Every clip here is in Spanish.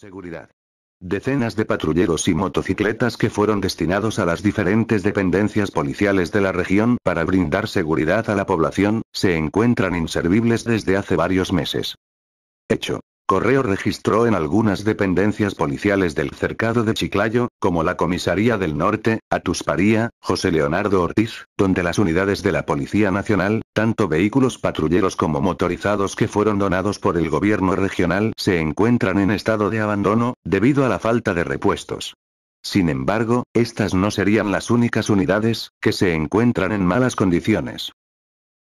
Seguridad. Decenas de patrulleros y motocicletas que fueron destinados a las diferentes dependencias policiales de la región para brindar seguridad a la población, se encuentran inservibles desde hace varios meses. Hecho. Correo registró en algunas dependencias policiales del cercado de Chiclayo, como la Comisaría del Norte, Atusparía, José Leonardo Ortiz, donde las unidades de la Policía Nacional, tanto vehículos patrulleros como motorizados que fueron donados por el gobierno regional, se encuentran en estado de abandono, debido a la falta de repuestos. Sin embargo, estas no serían las únicas unidades que se encuentran en malas condiciones.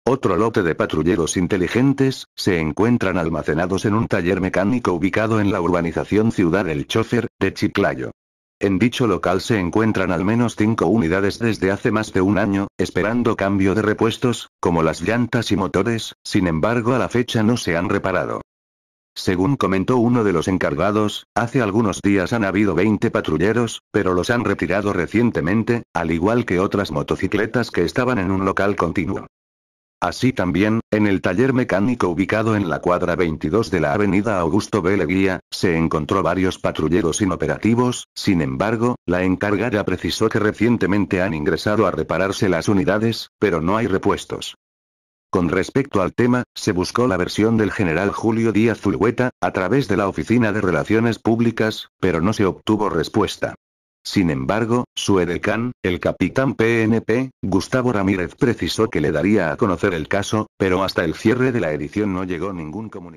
Otro lote de patrulleros inteligentes, se encuentran almacenados en un taller mecánico ubicado en la urbanización Ciudad El Chofer, de Chiclayo. En dicho local se encuentran al menos cinco unidades desde hace más de un año, esperando cambio de repuestos, como las llantas y motores, sin embargo a la fecha no se han reparado. Según comentó uno de los encargados, hace algunos días han habido 20 patrulleros, pero los han retirado recientemente, al igual que otras motocicletas que estaban en un local continuo. Así también, en el taller mecánico ubicado en la cuadra 22 de la avenida Augusto B. Leguía, se encontró varios patrulleros inoperativos, sin embargo, la encargada precisó que recientemente han ingresado a repararse las unidades, pero no hay repuestos. Con respecto al tema, se buscó la versión del general Julio Díaz Zulueta, a través de la Oficina de Relaciones Públicas, pero no se obtuvo respuesta. Sin embargo, su edecán, el capitán PNP, Gustavo Ramírez precisó que le daría a conocer el caso, pero hasta el cierre de la edición no llegó ningún comunicado.